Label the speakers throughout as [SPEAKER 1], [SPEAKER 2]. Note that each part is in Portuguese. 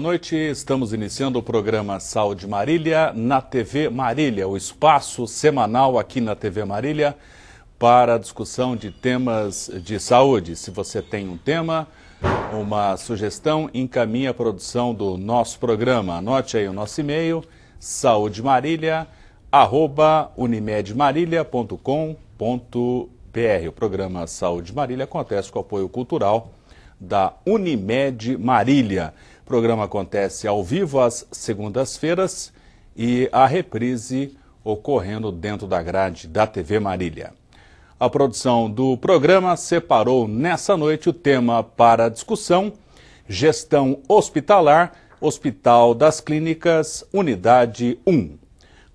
[SPEAKER 1] boa noite. Estamos iniciando o programa Saúde Marília na TV Marília, o espaço semanal aqui na TV Marília para a discussão de temas de saúde. Se você tem um tema, uma sugestão, encaminhe a produção do nosso programa. Anote aí o nosso e-mail, saudemarília.unimedmarília.com.br. O programa Saúde Marília acontece com apoio cultural da Unimed Marília. O programa acontece ao vivo às segundas-feiras e a reprise ocorrendo dentro da grade da TV Marília. A produção do programa separou nessa noite o tema para discussão: Gestão Hospitalar, Hospital das Clínicas, Unidade 1.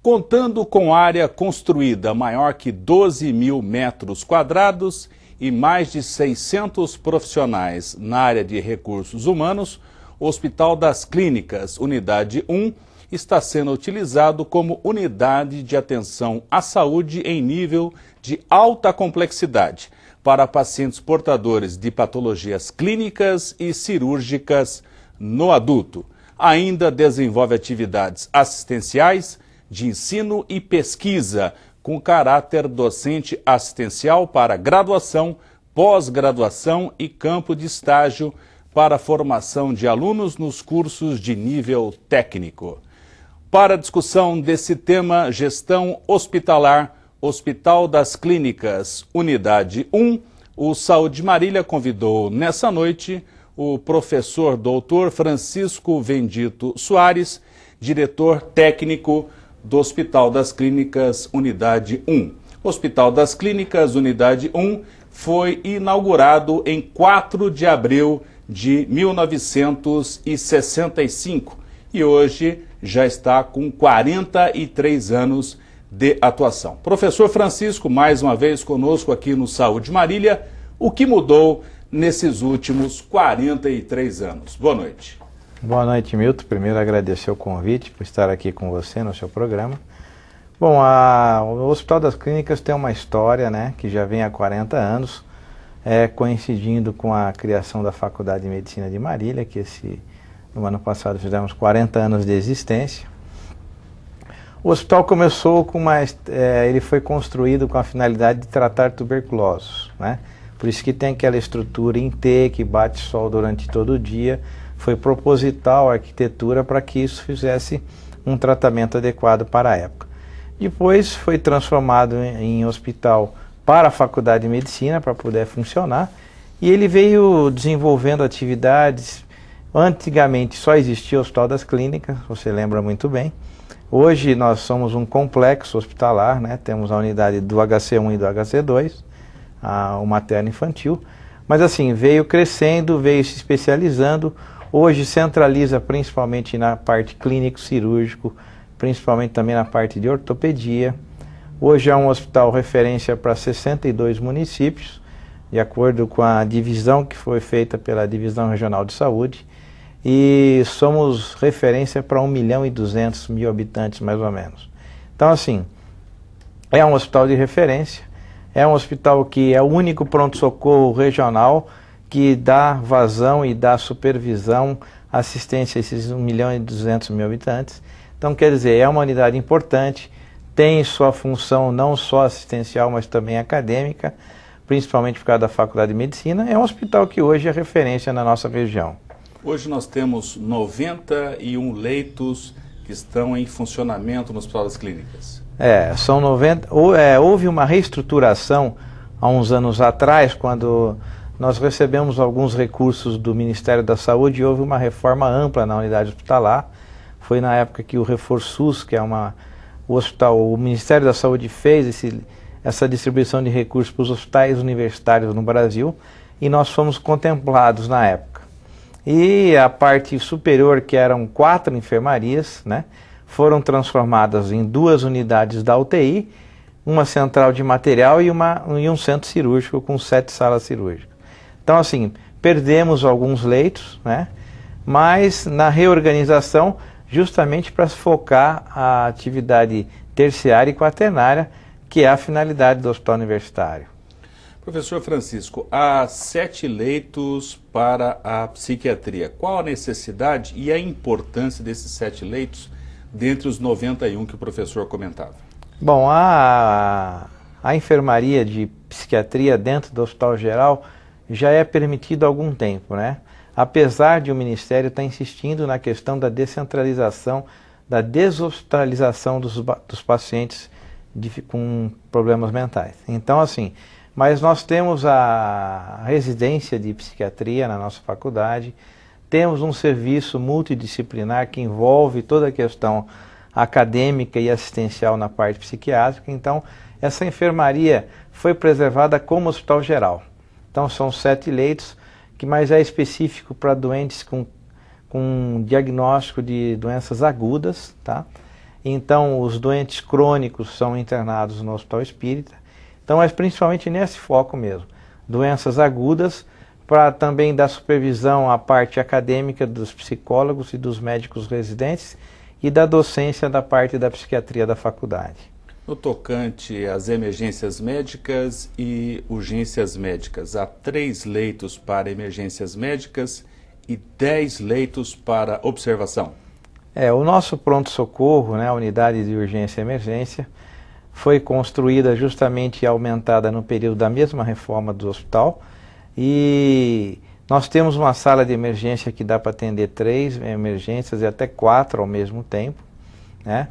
[SPEAKER 1] Contando com área construída maior que 12 mil metros quadrados e mais de 600 profissionais na área de recursos humanos, o Hospital das Clínicas, Unidade 1, está sendo utilizado como unidade de atenção à saúde em nível de alta complexidade para pacientes portadores de patologias clínicas e cirúrgicas no adulto. Ainda desenvolve atividades assistenciais, de ensino e pesquisa, com caráter docente assistencial para graduação, pós-graduação e campo de estágio para a formação de alunos nos cursos de nível técnico. Para a discussão desse tema, gestão hospitalar, Hospital das Clínicas, Unidade 1, o Saúde Marília convidou nessa noite o professor doutor Francisco Vendito Soares, diretor técnico do Hospital das Clínicas, Unidade 1. Hospital das Clínicas, Unidade 1, foi inaugurado em 4 de abril de de 1965 e hoje já está com 43 anos de atuação. Professor Francisco, mais uma vez conosco aqui no Saúde Marília, o que mudou nesses últimos 43 anos? Boa noite.
[SPEAKER 2] Boa noite, Milton. Primeiro agradecer o convite por estar aqui com você no seu programa. Bom, a, o Hospital das Clínicas tem uma história né, que já vem há 40 anos é, coincidindo com a criação da Faculdade de Medicina de Marília, que esse, no ano passado fizemos 40 anos de existência. O hospital começou com uma, é, ele foi construído com a finalidade de tratar tuberculosos, né? Por isso que tem aquela estrutura em T que bate sol durante todo o dia. Foi proposital a arquitetura para que isso fizesse um tratamento adequado para a época. Depois foi transformado em, em hospital para a Faculdade de Medicina para poder funcionar. E ele veio desenvolvendo atividades. Antigamente só existia o Hospital das Clínicas, você lembra muito bem. Hoje nós somos um complexo hospitalar, né? temos a unidade do HC1 e do HC2, a, o materno infantil. Mas assim, veio crescendo, veio se especializando. Hoje centraliza principalmente na parte clínico-cirúrgico, principalmente também na parte de ortopedia. Hoje é um hospital referência para 62 municípios, de acordo com a divisão que foi feita pela Divisão Regional de Saúde, e somos referência para 1 milhão e 200 mil habitantes, mais ou menos. Então, assim, é um hospital de referência, é um hospital que é o único pronto-socorro regional que dá vazão e dá supervisão, assistência a esses 1 milhão e 200 mil habitantes. Então, quer dizer, é uma unidade importante, tem sua função não só assistencial, mas também acadêmica, principalmente por causa da Faculdade de Medicina, é um hospital que hoje é referência na nossa região.
[SPEAKER 1] Hoje nós temos 91 leitos que estão em funcionamento nos Hospital das
[SPEAKER 2] Clínicas. É, são 90. Ou, é, houve uma reestruturação há uns anos atrás, quando nós recebemos alguns recursos do Ministério da Saúde e houve uma reforma ampla na unidade hospitalar. Foi na época que o reforçus que é uma o hospital, o Ministério da Saúde fez esse, essa distribuição de recursos para os hospitais universitários no Brasil e nós fomos contemplados na época. E a parte superior, que eram quatro enfermarias, né, foram transformadas em duas unidades da UTI, uma central de material e, uma, e um centro cirúrgico com sete salas cirúrgicas. Então, assim, perdemos alguns leitos, né, mas na reorganização justamente para focar a atividade terciária e quaternária, que é a finalidade do hospital universitário.
[SPEAKER 1] Professor Francisco, há sete leitos para a psiquiatria. Qual a necessidade e a importância desses sete leitos dentre os 91 que o professor comentava?
[SPEAKER 2] Bom, a, a enfermaria de psiquiatria dentro do Hospital Geral já é permitida há algum tempo, né? apesar de o Ministério estar tá insistindo na questão da descentralização, da deshospitalização dos, dos pacientes de, com problemas mentais. Então, assim, mas nós temos a residência de psiquiatria na nossa faculdade, temos um serviço multidisciplinar que envolve toda a questão acadêmica e assistencial na parte psiquiátrica. Então, essa enfermaria foi preservada como hospital geral. Então, são sete leitos que mais é específico para doentes com, com diagnóstico de doenças agudas, tá? Então, os doentes crônicos são internados no hospital espírita. Então, é principalmente nesse foco mesmo. Doenças agudas, para também dar supervisão à parte acadêmica dos psicólogos e dos médicos residentes e da docência da parte da psiquiatria da faculdade.
[SPEAKER 1] No tocante às emergências médicas e urgências médicas, há três leitos para emergências médicas e dez leitos para observação.
[SPEAKER 2] É, o nosso pronto-socorro, né, a unidade de urgência e emergência, foi construída justamente e aumentada no período da mesma reforma do hospital. E nós temos uma sala de emergência que dá para atender três emergências e até quatro ao mesmo tempo, né?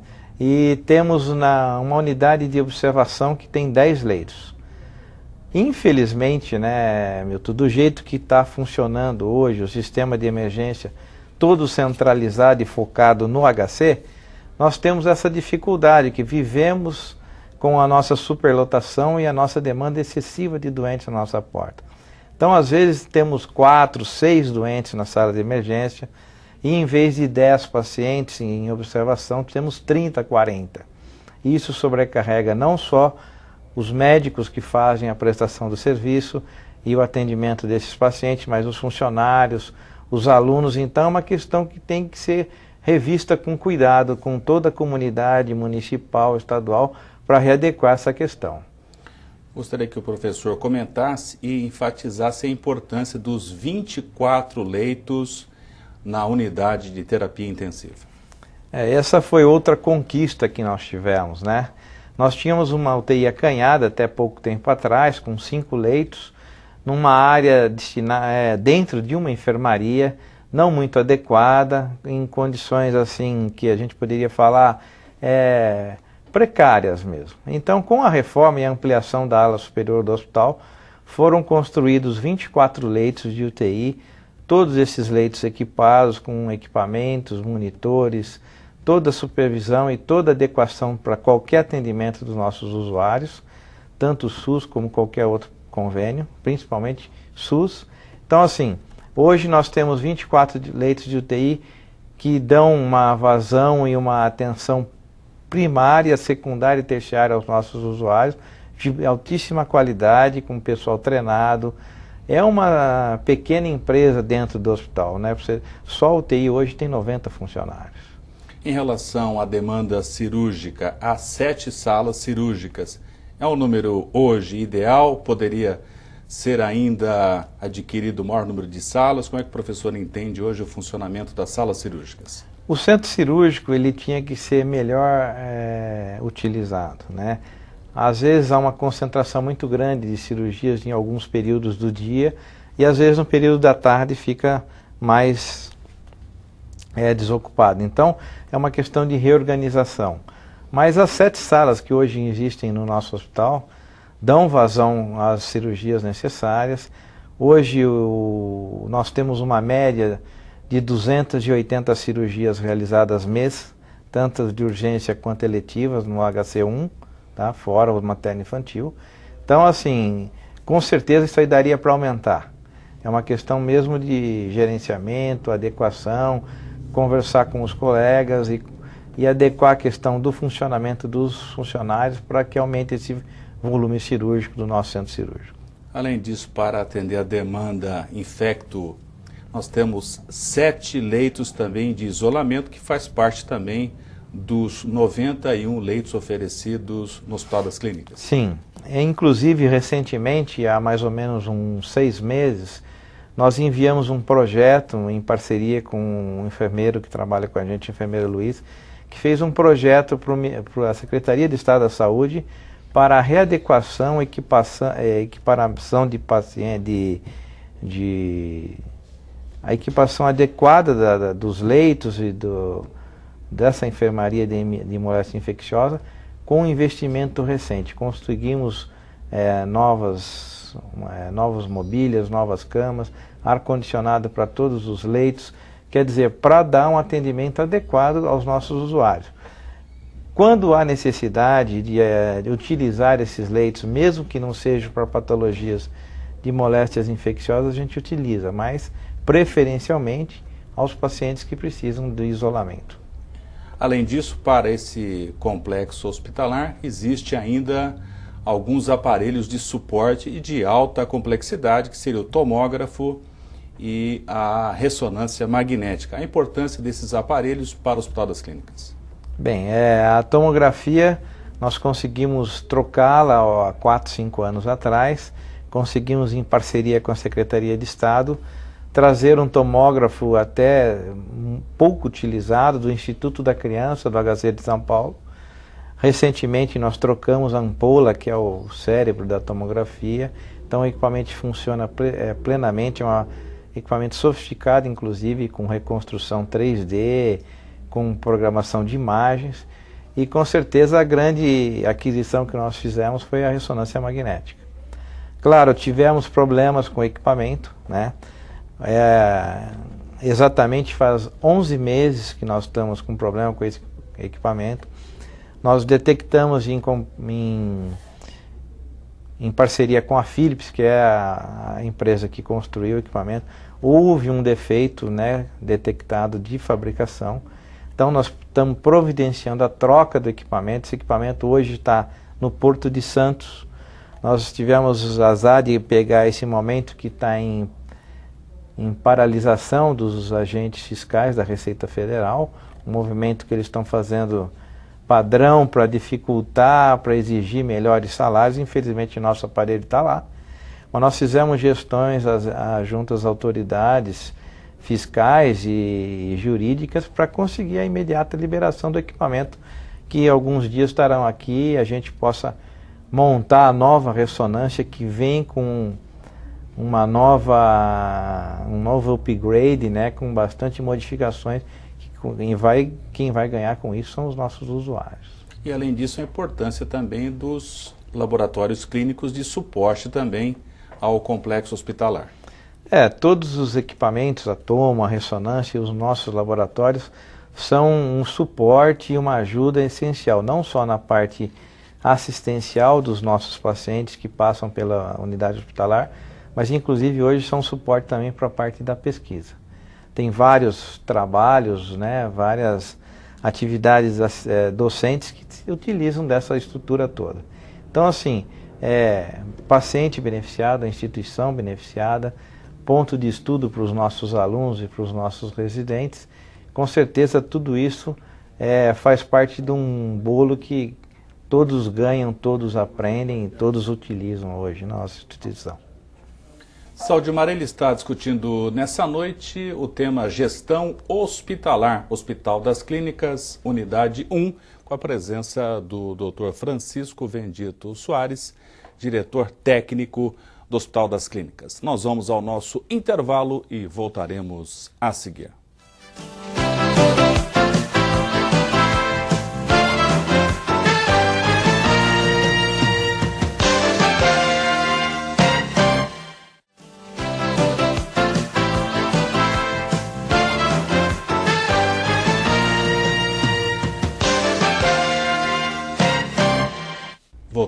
[SPEAKER 2] e temos na, uma unidade de observação que tem 10 leitos. Infelizmente, né, Milton, do jeito que está funcionando hoje o sistema de emergência, todo centralizado e focado no HC, nós temos essa dificuldade que vivemos com a nossa superlotação e a nossa demanda excessiva de doentes na nossa porta. Então, às vezes, temos quatro, seis doentes na sala de emergência, e em vez de 10 pacientes em observação, temos 30, 40. Isso sobrecarrega não só os médicos que fazem a prestação do serviço e o atendimento desses pacientes, mas os funcionários, os alunos. Então, é uma questão que tem que ser revista com cuidado com toda a comunidade municipal, estadual, para readequar essa questão.
[SPEAKER 1] Gostaria que o professor comentasse e enfatizasse a importância dos 24 leitos na unidade de terapia intensiva.
[SPEAKER 2] É, essa foi outra conquista que nós tivemos, né? Nós tínhamos uma UTI acanhada até pouco tempo atrás, com cinco leitos, numa área destinada é, dentro de uma enfermaria não muito adequada, em condições assim que a gente poderia falar é, precárias mesmo. Então, com a reforma e a ampliação da ala superior do hospital, foram construídos 24 leitos de UTI todos esses leitos equipados com equipamentos, monitores, toda a supervisão e toda adequação para qualquer atendimento dos nossos usuários, tanto o SUS como qualquer outro convênio, principalmente SUS. Então, assim, hoje nós temos 24 leitos de UTI que dão uma vazão e uma atenção primária, secundária e terciária aos nossos usuários, de altíssima qualidade, com pessoal treinado, é uma pequena empresa dentro do hospital. Né? Você, só a UTI hoje tem 90 funcionários.
[SPEAKER 1] Em relação à demanda cirúrgica, há sete salas cirúrgicas. É um número hoje ideal? Poderia ser ainda adquirido o maior número de salas? Como é que o professor entende hoje o funcionamento das salas cirúrgicas?
[SPEAKER 2] O centro cirúrgico ele tinha que ser melhor é, utilizado, né? Às vezes há uma concentração muito grande de cirurgias em alguns períodos do dia e às vezes no período da tarde fica mais é, desocupado. Então é uma questão de reorganização. Mas as sete salas que hoje existem no nosso hospital dão vazão às cirurgias necessárias. Hoje o, nós temos uma média de 280 cirurgias realizadas mês, tantas de urgência quanto eletivas no HC1 tá? fora o materno infantil. Então, assim, com certeza isso aí daria para aumentar. É uma questão mesmo de gerenciamento, adequação, conversar com os colegas e, e adequar a questão do funcionamento dos funcionários para que aumente esse volume cirúrgico do nosso centro cirúrgico.
[SPEAKER 1] Além disso, para atender a demanda infecto, nós temos sete leitos também de isolamento, que faz parte também dos 91 leitos oferecidos no Hospital das Clínicas.
[SPEAKER 2] Sim, inclusive recentemente, há mais ou menos uns seis meses, nós enviamos um projeto em parceria com um enfermeiro que trabalha com a gente, o enfermeiro Luiz, que fez um projeto para a Secretaria de Estado da Saúde para a readequação e é, equiparação de pacientes, de, de, a equipação adequada da, da, dos leitos e do, dessa enfermaria de, de moléstia infecciosa com investimento recente. Conseguimos é, novas, é, novas mobílias, novas camas, ar-condicionado para todos os leitos, quer dizer, para dar um atendimento adequado aos nossos usuários. Quando há necessidade de, é, de utilizar esses leitos, mesmo que não sejam para patologias de moléstias infecciosas, a gente utiliza, mas preferencialmente aos pacientes que precisam de isolamento.
[SPEAKER 1] Além disso, para esse complexo hospitalar existe ainda alguns aparelhos de suporte e de alta complexidade, que seria o tomógrafo e a ressonância magnética. A importância desses aparelhos para o Hospital das Clínicas.
[SPEAKER 2] Bem, é, a tomografia nós conseguimos trocá-la há 4, 5 anos atrás, conseguimos em parceria com a Secretaria de Estado trazer um tomógrafo até pouco utilizado do Instituto da Criança do HZ de São Paulo. Recentemente nós trocamos a ampola, que é o cérebro da tomografia, então o equipamento funciona é, plenamente, é um equipamento sofisticado, inclusive com reconstrução 3D, com programação de imagens, e com certeza a grande aquisição que nós fizemos foi a ressonância magnética. Claro, tivemos problemas com o equipamento, né? É, exatamente faz 11 meses que nós estamos com problema com esse equipamento. Nós detectamos em, em, em parceria com a Philips, que é a, a empresa que construiu o equipamento, houve um defeito né, detectado de fabricação. Então nós estamos providenciando a troca do equipamento. Esse equipamento hoje está no Porto de Santos. Nós tivemos o azar de pegar esse momento que está em em paralisação dos agentes fiscais da Receita Federal, um movimento que eles estão fazendo padrão para dificultar, para exigir melhores salários. Infelizmente, nosso aparelho está lá. Mas nós fizemos gestões às, às, junto às autoridades fiscais e jurídicas para conseguir a imediata liberação do equipamento, que alguns dias estarão aqui, a gente possa montar a nova ressonância que vem com uma nova um novo upgrade, né, com bastante modificações. Quem vai, quem vai ganhar com isso são os nossos usuários.
[SPEAKER 1] E além disso, a importância também dos laboratórios clínicos de suporte também ao
[SPEAKER 2] complexo hospitalar. É, todos os equipamentos, a toma, a ressonância e os nossos laboratórios são um suporte e uma ajuda essencial, não só na parte assistencial dos nossos pacientes que passam pela unidade hospitalar, mas inclusive hoje são suporte também para a parte da pesquisa. Tem vários trabalhos, né, várias atividades é, docentes que utilizam dessa estrutura toda. Então, assim, é, paciente beneficiado, instituição beneficiada, ponto de estudo para os nossos alunos e para os nossos residentes, com certeza tudo isso é, faz parte de um bolo que todos ganham, todos aprendem, todos utilizam hoje na nossa instituição.
[SPEAKER 1] Saldimar, ele está discutindo nessa noite o tema gestão hospitalar, Hospital das Clínicas, Unidade 1, com a presença do Dr. Francisco Vendito Soares, diretor técnico do Hospital das Clínicas. Nós vamos ao nosso intervalo e voltaremos a seguir.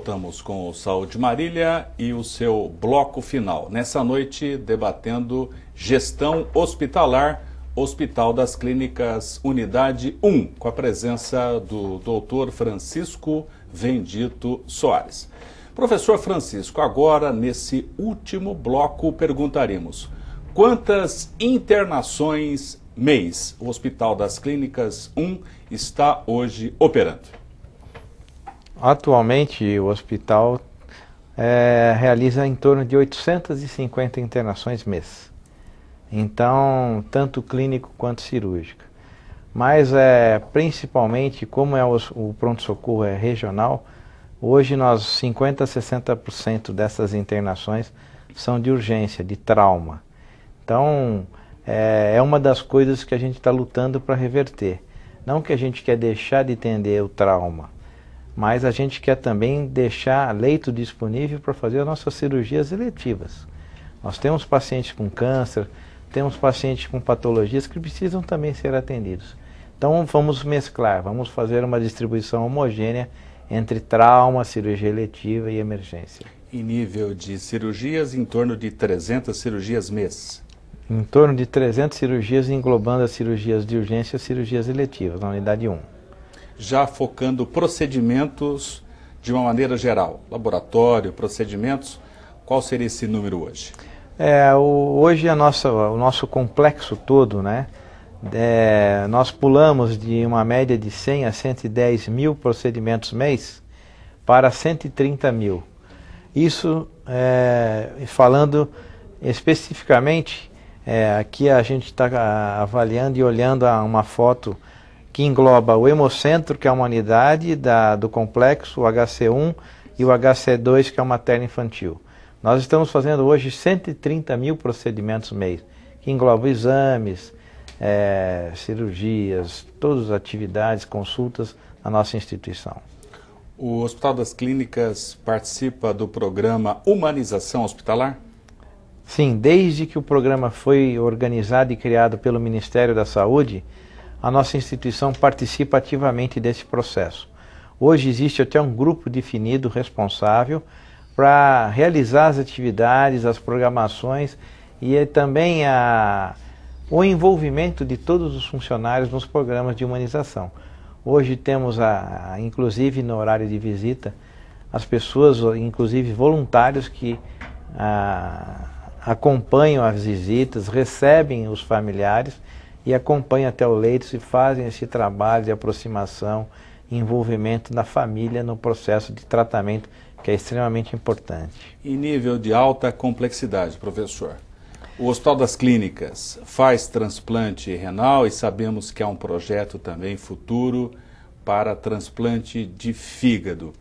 [SPEAKER 1] voltamos com o Saúde Marília e o seu bloco final. Nessa noite, debatendo gestão hospitalar, Hospital das Clínicas, Unidade 1, com a presença do doutor Francisco Vendito Soares. Professor Francisco, agora nesse último bloco perguntaremos: quantas internações mês o Hospital das Clínicas 1 está hoje operando?
[SPEAKER 2] Atualmente, o hospital é, realiza em torno de 850 internações mês. Então, tanto clínico quanto cirúrgica. Mas, é, principalmente, como é o, o pronto-socorro é regional, hoje nós 50% a 60% dessas internações são de urgência, de trauma. Então, é, é uma das coisas que a gente está lutando para reverter. Não que a gente quer deixar de atender o trauma, mas a gente quer também deixar leito disponível para fazer as nossas cirurgias eletivas. Nós temos pacientes com câncer, temos pacientes com patologias que precisam também ser atendidos. Então vamos mesclar, vamos fazer uma distribuição homogênea entre trauma, cirurgia eletiva e emergência.
[SPEAKER 1] Em nível de cirurgias, em torno de 300 cirurgias mês?
[SPEAKER 2] Em torno de 300 cirurgias, englobando as cirurgias de urgência e cirurgias eletivas, na unidade 1
[SPEAKER 1] já focando procedimentos de uma maneira geral? Laboratório, procedimentos, qual seria esse número hoje?
[SPEAKER 2] É, o, hoje a nossa, o nosso complexo todo, né? É, nós pulamos de uma média de 100 a 110 mil procedimentos mês para 130 mil. Isso é, falando especificamente, é, aqui a gente está avaliando e olhando uma foto que engloba o hemocentro, que é a humanidade, da, do complexo, o HC1 e o HC2, que é uma materna infantil Nós estamos fazendo hoje 130 mil procedimentos mês, que engloba exames, é, cirurgias, todas as atividades, consultas na nossa instituição.
[SPEAKER 1] O Hospital das Clínicas participa do programa Humanização Hospitalar?
[SPEAKER 2] Sim, desde que o programa foi organizado e criado pelo Ministério da Saúde, a nossa instituição participa ativamente desse processo. Hoje existe até um grupo definido responsável para realizar as atividades, as programações e é também a, o envolvimento de todos os funcionários nos programas de humanização. Hoje temos, a, inclusive no horário de visita, as pessoas, inclusive voluntários, que a, ah, acompanham as visitas, recebem os familiares e acompanham até o leito e fazem esse trabalho de aproximação, envolvimento da família no processo de tratamento, que é extremamente importante.
[SPEAKER 1] Em nível de alta complexidade, professor, o Hospital das Clínicas faz transplante renal e sabemos que há um projeto também futuro para transplante de fígado.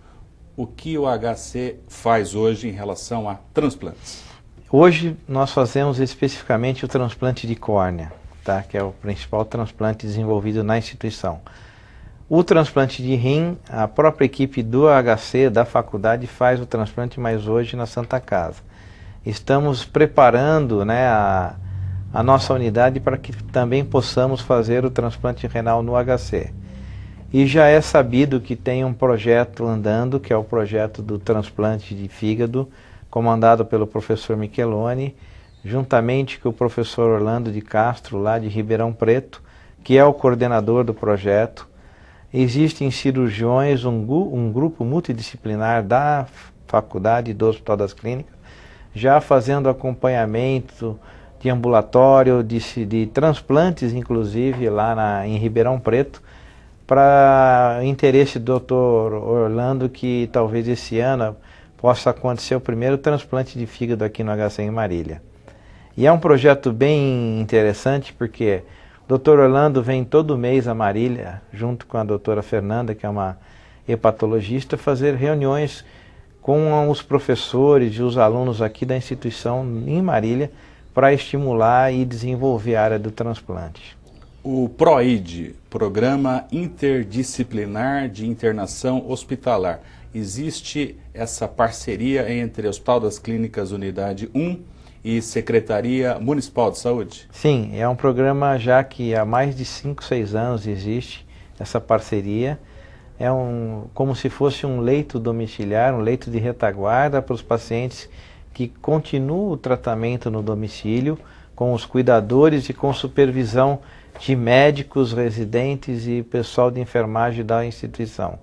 [SPEAKER 1] O que o HC faz hoje em relação a transplantes?
[SPEAKER 2] Hoje nós fazemos especificamente o transplante de córnea tá? que é o principal transplante desenvolvido na instituição. O transplante de rim, a própria equipe do HC, da faculdade, faz o transplante, mas hoje na Santa Casa. Estamos preparando né, a, a nossa unidade para que também possamos fazer o transplante renal no HC. E já é sabido que tem um projeto andando, que é o projeto do transplante de fígado, comandado pelo professor Micheloni, juntamente com o professor Orlando de Castro, lá de Ribeirão Preto, que é o coordenador do projeto. Existem cirurgiões, um, um grupo multidisciplinar da faculdade do Hospital das Clínicas, já fazendo acompanhamento de ambulatório, de, de transplantes, inclusive, lá na, em Ribeirão Preto, para interesse do doutor Orlando que talvez esse ano possa acontecer o primeiro transplante de fígado aqui no HC em Marília. E é um projeto bem interessante porque o Dr. Orlando vem todo mês a Marília, junto com a doutora Fernanda, que é uma hepatologista, fazer reuniões com os professores e os alunos aqui da instituição em Marília para estimular e desenvolver a área do transplante.
[SPEAKER 1] O PROID, Programa Interdisciplinar de Internação Hospitalar, existe essa parceria entre Hospital das Clínicas Unidade 1 e Secretaria Municipal de Saúde?
[SPEAKER 2] Sim, é um programa já que há mais de 5, 6 anos existe essa parceria. É um, como se fosse um leito domiciliar, um leito de retaguarda para os pacientes que continuam o tratamento no domicílio, com os cuidadores e com supervisão de médicos, residentes e pessoal de enfermagem da instituição.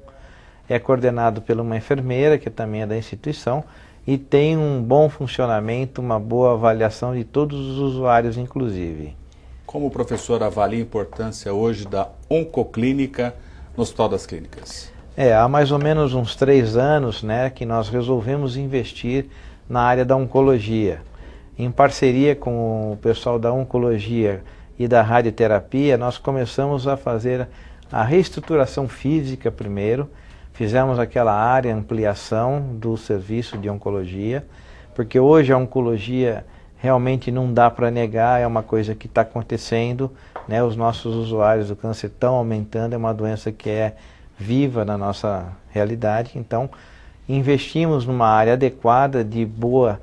[SPEAKER 2] É coordenado por uma enfermeira, que também é da instituição, e tem um bom funcionamento, uma boa avaliação de todos os usuários, inclusive.
[SPEAKER 1] Como o professor avalia a importância hoje da oncoclínica no Hospital das Clínicas?
[SPEAKER 2] É, há mais ou menos uns três anos né, que nós resolvemos investir na área da oncologia. Em parceria com o pessoal da oncologia e da radioterapia, nós começamos a fazer a reestruturação física primeiro, Fizemos aquela área, ampliação do serviço de oncologia, porque hoje a oncologia realmente não dá para negar, é uma coisa que está acontecendo, né? os nossos usuários do câncer estão aumentando, é uma doença que é viva na nossa realidade, então investimos numa área adequada de boa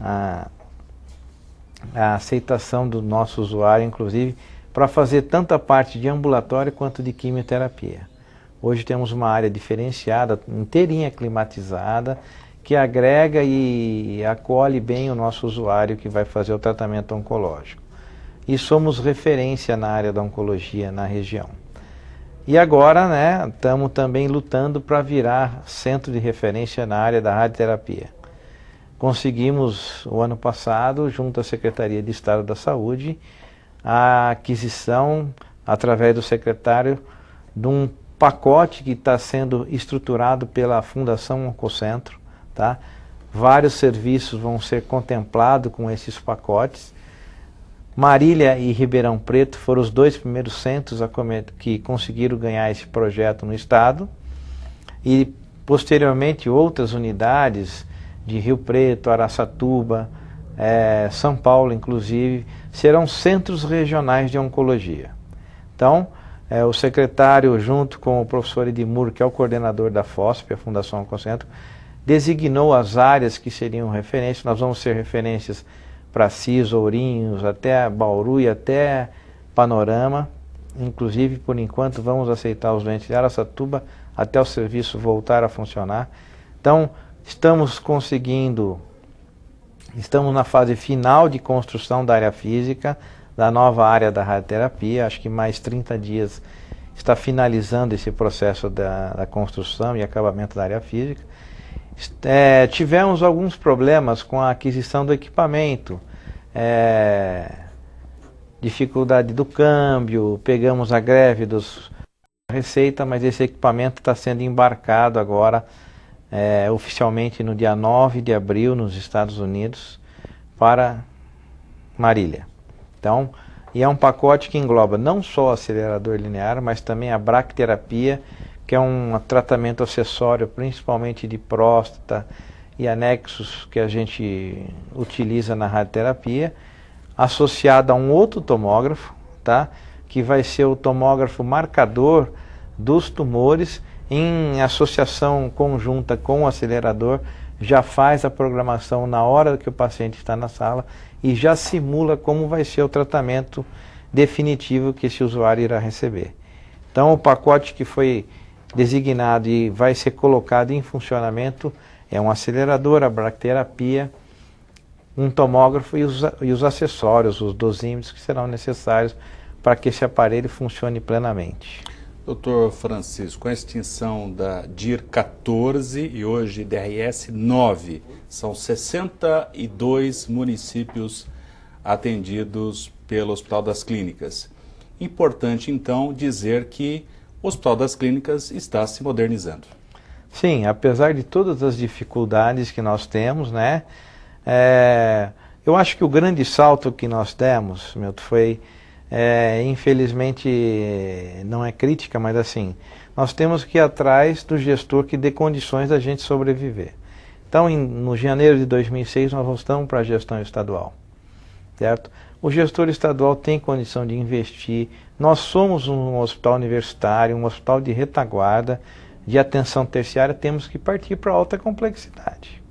[SPEAKER 2] a, a aceitação do nosso usuário, inclusive, para fazer tanto a parte de ambulatório quanto de quimioterapia. Hoje temos uma área diferenciada, inteirinha climatizada, que agrega e acolhe bem o nosso usuário que vai fazer o tratamento oncológico. E somos referência na área da oncologia na região. E agora, né, estamos também lutando para virar centro de referência na área da radioterapia. Conseguimos, o ano passado, junto à Secretaria de Estado da Saúde, a aquisição, através do secretário, de um pacote que está sendo estruturado pela Fundação Oncocentro, tá? Vários serviços vão ser contemplados com esses pacotes. Marília e Ribeirão Preto foram os dois primeiros centros que conseguiram ganhar esse projeto no estado. E posteriormente outras unidades de Rio Preto, Araçatuba, é, São Paulo, inclusive, serão centros regionais de oncologia. Então, é, o secretário, junto com o professor Edmur, que é o coordenador da FOSP, a Fundação Concentro, designou as áreas que seriam referências. Nós vamos ser referências para CIS, Ourinhos, até Bauru e até Panorama. Inclusive, por enquanto, vamos aceitar os doentes de Aracatuba até o serviço voltar a funcionar. Então, estamos conseguindo, estamos na fase final de construção da área física da nova área da radioterapia. Acho que mais 30 dias está finalizando esse processo da, da construção e acabamento da área física. É, tivemos alguns problemas com a aquisição do equipamento, é, dificuldade do câmbio, pegamos a greve dos Receita, mas esse equipamento está sendo embarcado agora é, oficialmente no dia 9 de abril nos Estados Unidos para Marília. Então, e é um pacote que engloba não só o acelerador linear, mas também a bracterapia, que é um tratamento acessório principalmente de próstata e anexos que a gente utiliza na radioterapia, associado a um outro tomógrafo, tá? que vai ser o tomógrafo marcador dos tumores em associação conjunta com o acelerador, já faz a programação na hora que o paciente está na sala e já simula como vai ser o tratamento definitivo que esse usuário irá receber. Então, o pacote que foi designado e vai ser colocado em funcionamento é um acelerador, a bracterapia, um tomógrafo e os, e os acessórios, os dosímetros que serão necessários para que esse aparelho funcione plenamente.
[SPEAKER 1] Doutor Francisco, com a extinção da DIR 14 e hoje DRS 9, são 62 municípios atendidos pelo Hospital das Clínicas. Importante, então, dizer que o Hospital das Clínicas está se modernizando.
[SPEAKER 2] Sim, apesar de todas as dificuldades que nós temos, né? É, eu acho que o grande salto que nós demos, Milton, foi é, infelizmente, não é crítica, mas assim, nós temos que ir atrás do gestor que dê condições da gente sobreviver. Então, em, no janeiro de 2006, nós voltamos para a gestão estadual, certo? O gestor estadual tem condição de investir. Nós somos um hospital universitário, um hospital de retaguarda, de atenção terciária, temos que partir para alta complexidade,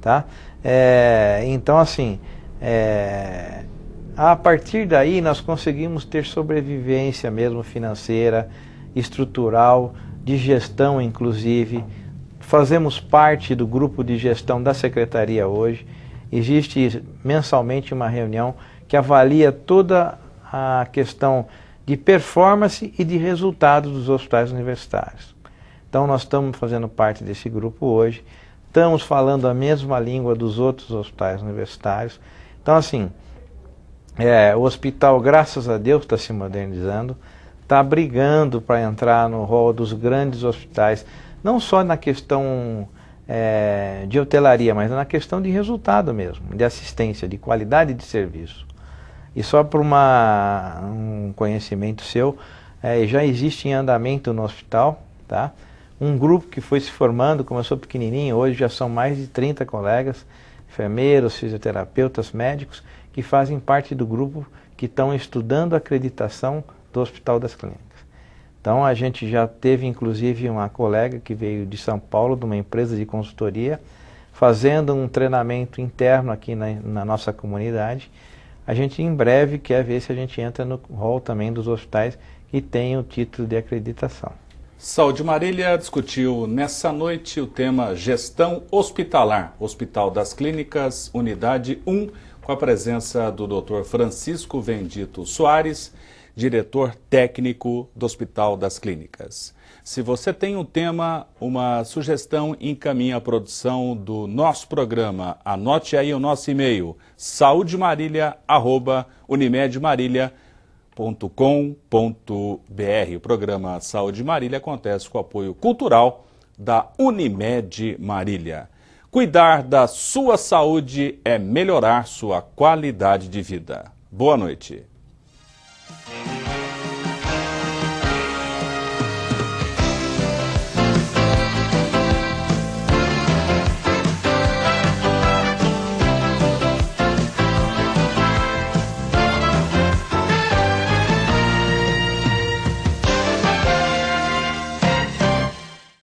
[SPEAKER 2] tá? É, então, assim, é, a partir daí nós conseguimos ter sobrevivência mesmo financeira, estrutural, de gestão inclusive. Fazemos parte do grupo de gestão da secretaria hoje. Existe mensalmente uma reunião que avalia toda a questão de performance e de resultado dos hospitais universitários. Então nós estamos fazendo parte desse grupo hoje, estamos falando a mesma língua dos outros hospitais universitários. Então assim, é, o hospital, graças a Deus, está se modernizando, está brigando para entrar no rol dos grandes hospitais, não só na questão é, de hotelaria, mas na questão de resultado mesmo, de assistência, de qualidade de serviço. E só para um conhecimento seu, é, já existe em andamento no hospital, tá? Um grupo que foi se formando, começou pequenininho, hoje já são mais de 30 colegas, enfermeiros, fisioterapeutas, médicos, que fazem parte do grupo que estão estudando a acreditação do Hospital das Clínicas. Então a gente já teve inclusive uma colega que veio de São Paulo, de uma empresa de consultoria, fazendo um treinamento interno aqui na, na nossa comunidade. A gente em breve quer ver se a gente entra no rol também dos hospitais que têm o título de acreditação.
[SPEAKER 1] Saúde Marília discutiu nessa noite o tema Gestão Hospitalar, Hospital das Clínicas, Unidade 1 com a presença do Dr. Francisco Vendito Soares, diretor técnico do Hospital das Clínicas. Se você tem um tema, uma sugestão, encaminhe a produção do nosso programa. Anote aí o nosso e-mail, saudemarília.unimedmarília.com.br. O programa Saúde Marília acontece com o apoio cultural da Unimed Marília. Cuidar da sua saúde é melhorar sua qualidade de vida. Boa noite.